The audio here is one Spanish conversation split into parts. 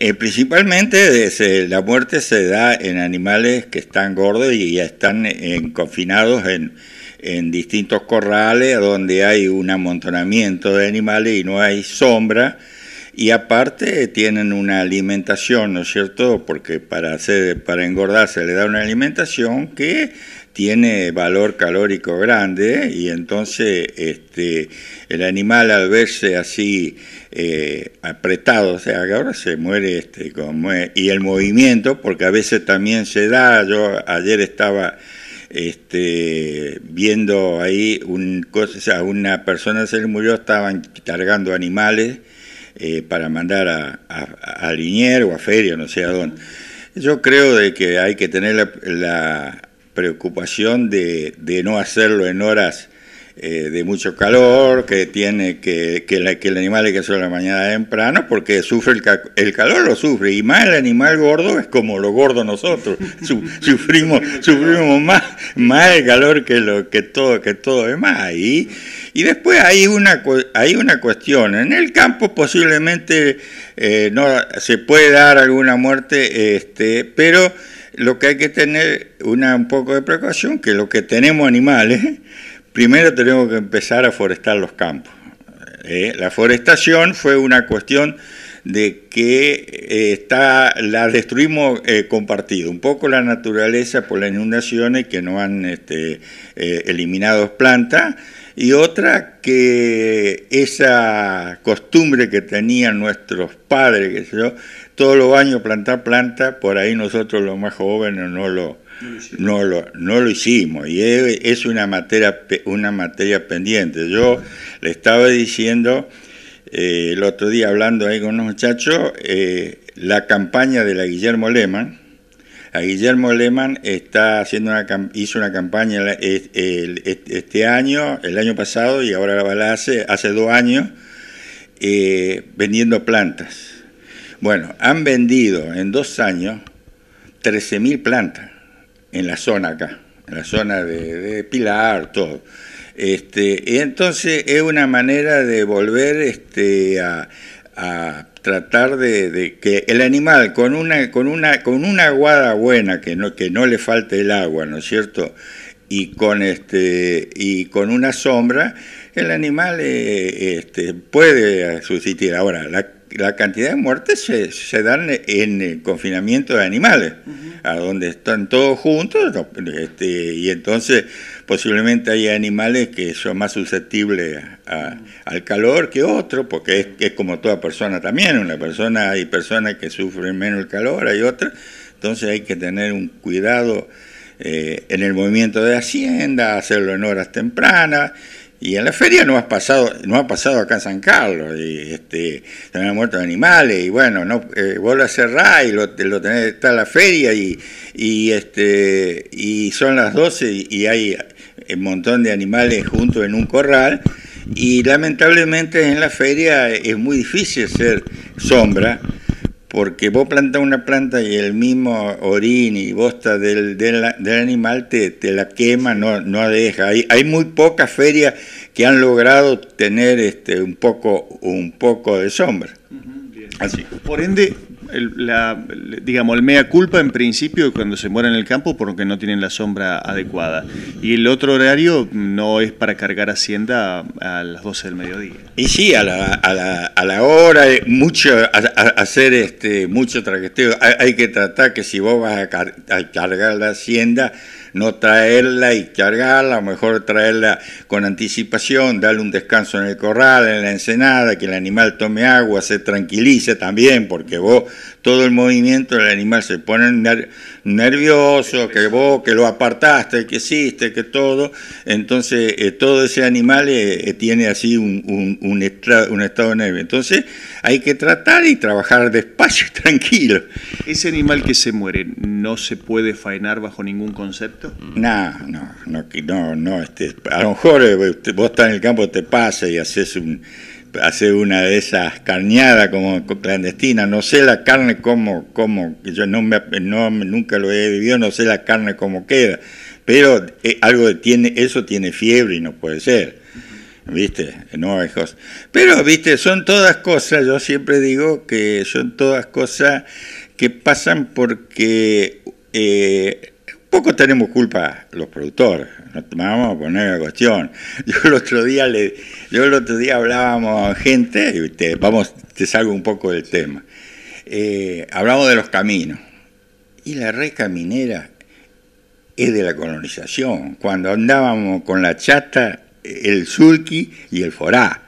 Eh, principalmente la muerte se da en animales que están gordos y ya están eh, confinados en, en distintos corrales donde hay un amontonamiento de animales y no hay sombra y aparte tienen una alimentación, ¿no es cierto? Porque para, hacer, para engordar le da una alimentación que tiene valor calórico grande y entonces este, el animal al verse así eh, apretado, o sea, ahora se muere este, como y el movimiento, porque a veces también se da, yo ayer estaba este, viendo ahí un, cosa, o sea, una persona se le murió, estaban cargando animales eh, para mandar a, a, Linier o a Feria, no sé a dónde. Yo creo de que hay que tener la, preocupación de, no hacerlo en horas eh, de mucho calor, que tiene que, que, el animal hay que hacerlo la mañana temprano, porque sufre el, calor, lo sufre, y más el animal gordo es como lo gordo nosotros, sufrimos, sufrimos más, más el calor que lo que todo, que todo demás. Y, y después hay una, hay una cuestión, en el campo posiblemente eh, no, se puede dar alguna muerte, este, pero lo que hay que tener una, un poco de precaución, que lo que tenemos animales, Primero tenemos que empezar a forestar los campos. ¿eh? la forestación fue una cuestión de que eh, está, la destruimos eh, compartido, un poco la naturaleza por las inundaciones que no han este, eliminado plantas y otra que esa costumbre que tenían nuestros padres, que todos los años plantar plantas, por ahí nosotros los más jóvenes no lo, no lo, no lo hicimos y es una materia, una materia pendiente. Yo le estaba diciendo eh, el otro día hablando ahí con unos muchachos eh, la campaña de la Guillermo Lehmann. A Guillermo Lehmann está haciendo una, hizo una campaña e, e, este, este año, el año pasado y ahora la hace, hace dos años, eh, vendiendo plantas. Bueno, han vendido en dos años 13.000 plantas en la zona acá, en la zona de, Pilar, todo. Este, y entonces es una manera de volver este, a, tratar de, que el animal con una con una con una aguada buena que no que no le falte el agua no es cierto y con este y con una sombra el animal eh, este, puede subsistir ahora la la cantidad de muertes se, dan en el confinamiento de animales, a donde están todos juntos, este, y entonces posiblemente hay animales que son más susceptibles al calor que otros, porque es, como toda persona también, una persona hay personas que sufren menos el calor, hay otras, entonces hay que tener un cuidado eh, en el movimiento de hacienda, hacerlo en horas tempranas y en la feria no ha pasado, no ha pasado acá en San Carlos, y este, también han muerto animales, y bueno, no, a eh, vos y lo, está la feria y, este, y son las 12 y hay un montón de animales juntos en un corral, y lamentablemente en la feria es muy difícil ser sombra, porque vos plantas una planta y el mismo orín y bosta del, del, animal te, te, la quema, no, no deja. Hay, hay muy pocas ferias que han logrado tener este, un, poco, un poco de sombra. Así. Por ende, el, la, digamos, el mea culpa en principio cuando se muere en el campo porque no tienen la sombra adecuada. Y el otro horario no es para cargar Hacienda a, las 12 del mediodía. Y sí, a la, a la, hora, eh, mucho, hacer este, mucho traqueteo. Hay, que tratar que si vos vas a cargar la Hacienda, no traerla y cargarla, lo mejor traerla con anticipación, darle un descanso en el corral, en la ensenada, que el animal tome agua, se tranquilice también, porque vos, todo el movimiento del animal se pone nervioso, que vos, que lo apartaste, que hiciste, que todo. Entonces, eh, todo ese animal eh, eh, tiene así un, un, de nervio. estado Entonces, hay que tratar y trabajar despacio, tranquilo. ¿Ese animal que se muere no se puede faenar bajo ningún concepto? No, no, no, no, no este, a lo mejor vos estás en el campo, te pasa y haces un hacer una de esas carneadas como clandestina, no sé la carne como, como yo no, me, no nunca lo he vivido, no sé la carne como queda, pero eh, algo tiene, eso tiene fiebre y no puede ser, ¿viste? No lejos. Pero, ¿viste? Son todas cosas, yo siempre digo que son todas cosas que pasan porque... Eh, poco tenemos culpa los productores, nos vamos a poner la cuestión. Yo el otro día le, yo el otro día hablábamos gente, te, vamos, te salgo un poco del tema. Eh, hablamos de los caminos. Y la red caminera es de la colonización. Cuando andábamos con la chata, el surqui y el forá.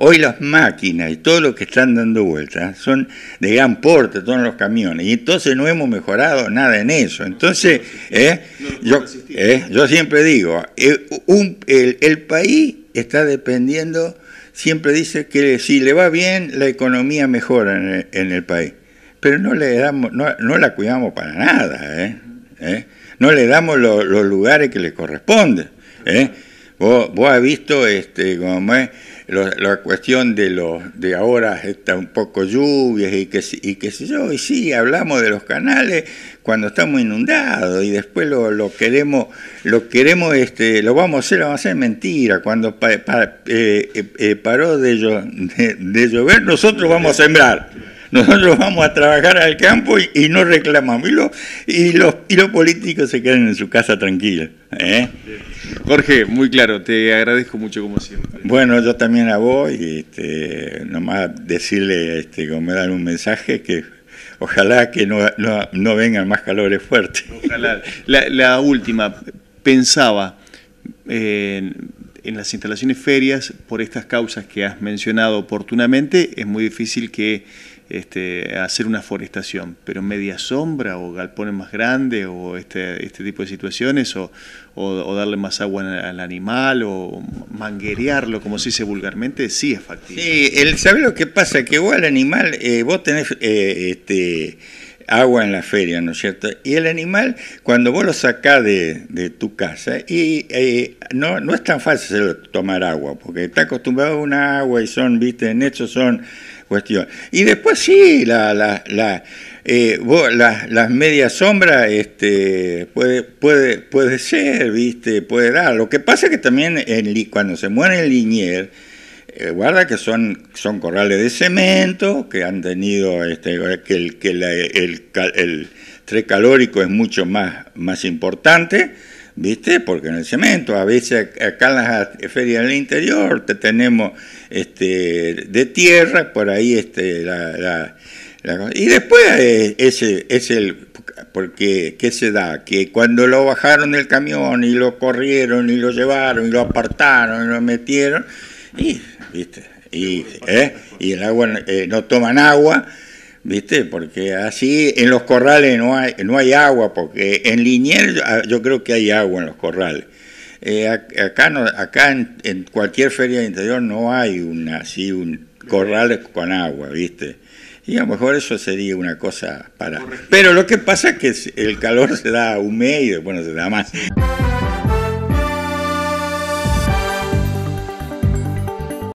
Hoy las máquinas y todo lo que están dando vueltas son de gran porte, todos los camiones, y entonces no hemos mejorado nada en eso. Entonces, ¿eh? ¿eh? yo, siempre digo, eh, el, país está dependiendo, siempre dice que si le va bien, la economía mejora en el, país, pero no, le damos, no, la cuidamos para nada, no le damos los lugares que le corresponden. ¿eh? Vos, has visto este, como es, la cuestión de los de ahora está un poco lluvias y que, y qué sé yo, y sí, hablamos de los canales cuando estamos inundados y después lo, lo queremos, lo queremos, este, lo vamos a hacer, vamos a hacer mentira. Cuando eh, eh, eh, paró de llover, nosotros vamos a sembrar. Nosotros vamos a trabajar al campo y, no reclamamos. Y, los, y políticos se quedan en su casa tranquilos. ¿eh? Jorge, muy claro, te agradezco mucho como siempre. Bueno, yo también a vos y este, nomás decirle, este, como me dan un mensaje, que ojalá que no, vengan más calores fuertes. Ojalá. La, última, pensaba eh, en las instalaciones ferias, por estas causas que has mencionado oportunamente, es muy difícil que este, hacer una forestación, pero media sombra o galpones más grandes o este, este tipo de situaciones o, darle más agua al animal o manguerearlo, como se dice vulgarmente, sí es factible. Sí, ¿sabes lo que pasa? Que vos al animal, eh, vos tenés eh, este, agua en la feria, ¿no es cierto? Y el animal, cuando vos lo sacás de, de tu casa, y eh, no, no es tan fácil tomar agua, porque está acostumbrado a una agua y son, viste, en eso son cuestiones. Y después sí, la, la, la, eh, las medias sombras este, puede, puede, puede ser, viste, puede dar. Lo que pasa es que también en, cuando se muere el liñer, eh, guarda que son, son corrales de cemento, que han tenido, este, que, el, que el, el, calórico es mucho más, más importante, ¿viste? Porque en el cemento, a veces acá en las ferias del interior te tenemos este, de tierra, por ahí este, la, y después eh, es el porque qué se da que cuando lo bajaron del camión y lo corrieron y lo llevaron y lo apartaron y lo metieron y, ¿viste? Y, ¿eh? y el agua, eh, no toman agua, ¿viste? Porque así en los corrales no hay, no hay agua, porque en Liniers ah, yo creo que hay agua en los corrales. Eh, acá no, acá en, cualquier feria de interior no hay una, así un corral con agua, ¿viste? Y a lo mejor eso sería una cosa para... Pero lo que pasa es que el calor se da húmedo bueno se da más.